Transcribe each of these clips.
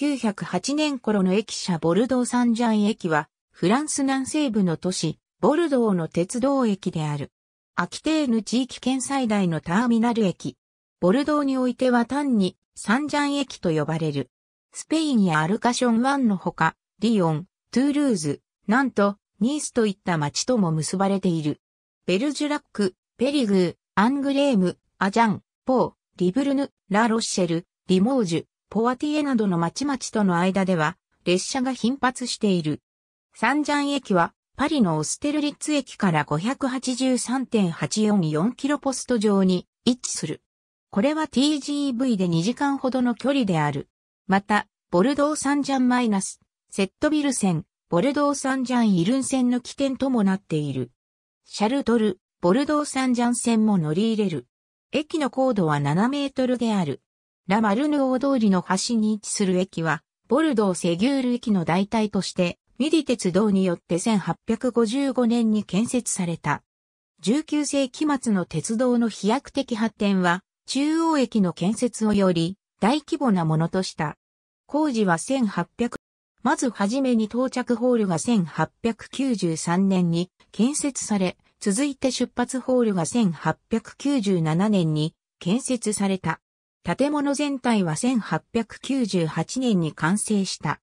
1908年頃の駅舎ボルドー・サンジャン駅は、フランス南西部の都市、ボルドーの鉄道駅である。アキテーヌ地域県最大のターミナル駅。ボルドーにおいては単にサンジャン駅と呼ばれる。スペインやアルカション湾のほか、リヨン、トゥールーズ、なんと、ニースといった町とも結ばれている。ベルジュラック、ペリグー、アングレーム、アジャン、ポー、リブルヌ、ラ・ロッシェル、リモージュ、ポワティエなどの町々との間では、列車が頻発している。サンジャン駅は、パリのオステルリッツ駅から583.844キロポスト上に位置する。これは TGV で2時間ほどの距離である。また、ボルドーサンジャンマイナス、セットビル線、ボルドーサンジャンイルン線の起点ともなっている。シャルトル、ボルドーサンジャン線も乗り入れる。駅の高度は7メートルである。ラ・マルヌ大通りの端に位置する駅は、ボルドー・セギュール駅の代替として、ミディ鉄道によって1855年に建設された。19世紀末の鉄道の飛躍的発展は、中央駅の建設をより大規模なものとした。工事は1800、まずはじめに到着ホールが1893年に建設され、続いて出発ホールが1897年に建設された。建物全体は1898年に完成した。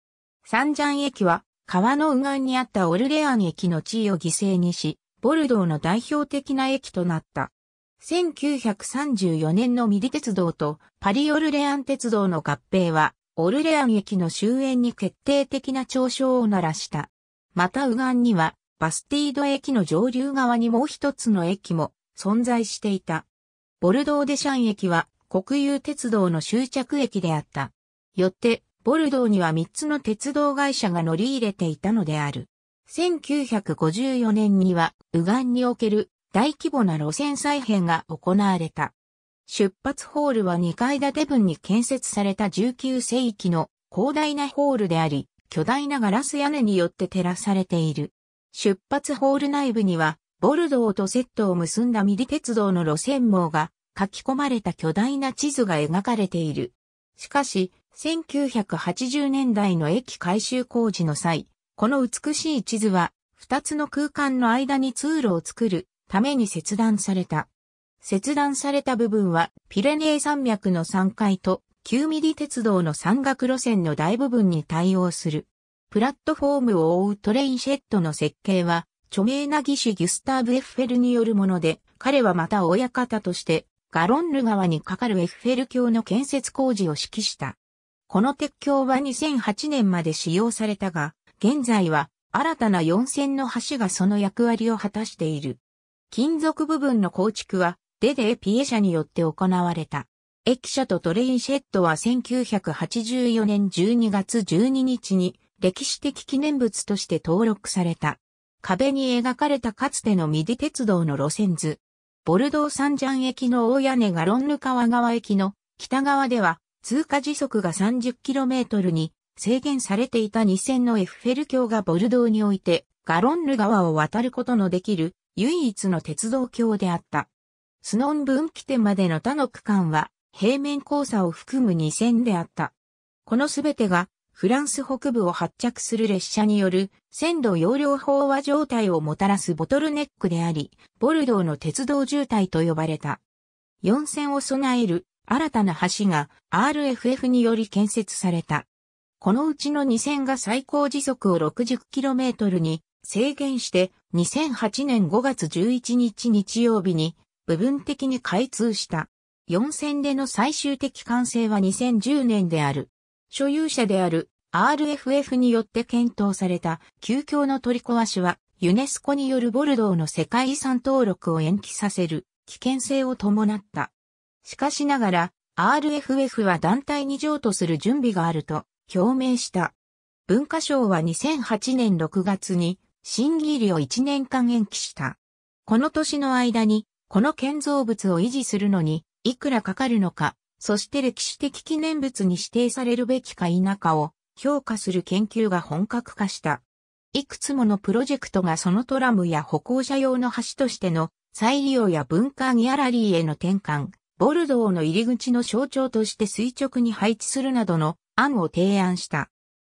サンジャン駅は川の右岸にあったオルレアン駅の地位を犠牲にし、ボルドーの代表的な駅となった。1934年のミリ鉄道とパリオルレアン鉄道の合併は、オルレアン駅の終焉に決定的な調笑を鳴らした。また右岸には、バスティード駅の上流側にもう一つの駅も存在していた。ボルドーデシャン駅は国有鉄道の終着駅であった。よって、ボルドーには3つの鉄道会社が乗り入れていたのである。1954年には、右岸における大規模な路線再編が行われた。出発ホールは2階建て分に建設された19世紀の広大なホールであり、巨大なガラス屋根によって照らされている。出発ホール内部には、ボルドーとセットを結んだミリ鉄道の路線網が書き込まれた巨大な地図が描かれている。しかし、1980年代の駅改修工事の際、この美しい地図は、二つの空間の間に通路を作るために切断された。切断された部分は、ピレネー山脈の山階と、9ミリ鉄道の山岳路線の大部分に対応する。プラットフォームを覆うトレインシェットの設計は、著名な技師ギュスターブ・エッフェルによるもので、彼はまた親方として、ガロンヌ川に架かるエッフェル橋の建設工事を指揮した。この鉄橋は2008年まで使用されたが、現在は新たな4線の橋がその役割を果たしている。金属部分の構築はデデ・ピエ社によって行われた。駅舎とトレインシェットは1984年12月12日に歴史的記念物として登録された。壁に描かれたかつてのミディ鉄道の路線図、ボルドー三ン駅の大屋根がロンヌ川川駅の北側では通過時速が 30km に制限されていた2 0 0 0のエッフェル橋がボルドーにおいてガロンヌ川を渡ることのできる唯一の鉄道橋であった。スノン分岐点までの他の区間は平面交差を含む2 0 0 0であった。このすべてがフランス北部を発着する列車による線路容量飽和状態をもたらすボトルネックであり、ボルドーの鉄道渋滞と呼ばれた。4線を備える新たな橋が RFF により建設された。このうちの2線が最高時速を 60km に制限して2008年5月11日日曜日に部分的に開通した。4線での最終的完成は2010年である。所有者である RFF によって検討された旧教の取り壊しは、ユネスコによるボルドーの世界遺産登録を延期させる危険性を伴った。しかしながら、RFF は団体に譲渡する準備があると表明した。文化省は2008年6月に審議入りを1年間延期した。この年の間に、この建造物を維持するのに、いくらかかるのか、そして歴史的記念物に指定されるべきか否かを評価する研究が本格化した。いくつものプロジェクトがそのトラムや歩行者用の橋としての再利用や文化ギャラリーへの転換、ボルドーの入り口の象徴として垂直に配置するなどの案を提案した。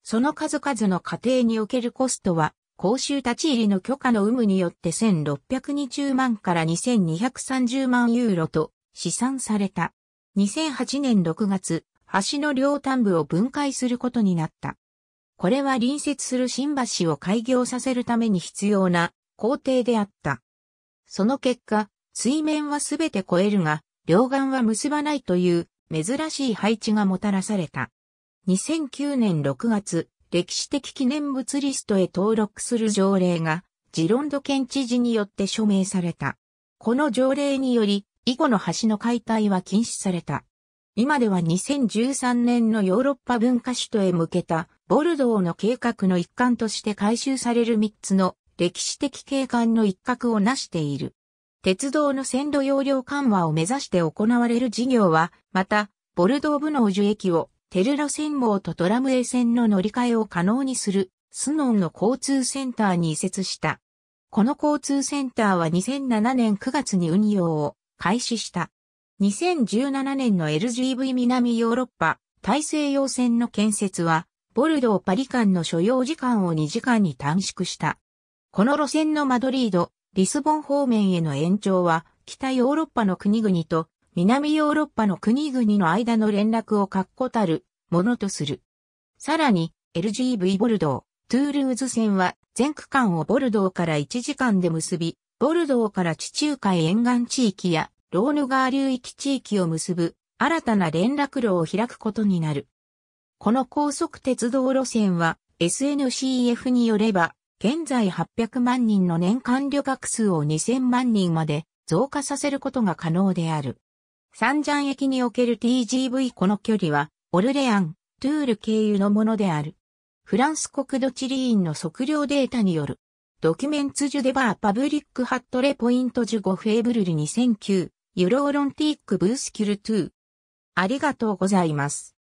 その数々の過程におけるコストは、公衆立ち入りの許可の有無によって1620万から2230万ユーロと試算された。2008年6月、橋の両端部を分解することになった。これは隣接する新橋を開業させるために必要な工程であった。その結果、水面はすべて越えるが、両岸は結ばないという珍しい配置がもたらされた。2009年6月、歴史的記念物リストへ登録する条例が、ジロンド県知事によって署名された。この条例により、以後の橋の解体は禁止された。今では2013年のヨーロッパ文化首都へ向けたボルドーの計画の一環として改修される3つの歴史的景観の一角を成している。鉄道の線路容量緩和を目指して行われる事業は、また、ボルドーブの樹液をテルラ線網とトラムエ線の乗り換えを可能にするスノンの交通センターに移設した。この交通センターは2007年9月に運用を開始した。2017年の LGV 南ヨーロッパ大西洋線の建設は、ボルドー・パリ間の所要時間を2時間に短縮した。この路線のマドリード、リスボン方面への延長は、北ヨーロッパの国々と南ヨーロッパの国々の間の連絡を確固たるものとする。さらに、LGV ボルドー、トゥールーズ線は全区間をボルドーから1時間で結び、ボルドーから地中海沿岸地域やローヌ川流域地域を結ぶ新たな連絡路を開くことになる。この高速鉄道路線は SNCF によれば現在800万人の年間旅客数を2000万人まで増加させることが可能である。三山駅における TGV この距離はオルレアン、トゥール経由のものである。フランス国土地理院の測量データによるドキュメンツジュデバーパブリックハットレポイントジュゴフェーブルル2009ユローロンティックブースキュルトゥありがとうございます。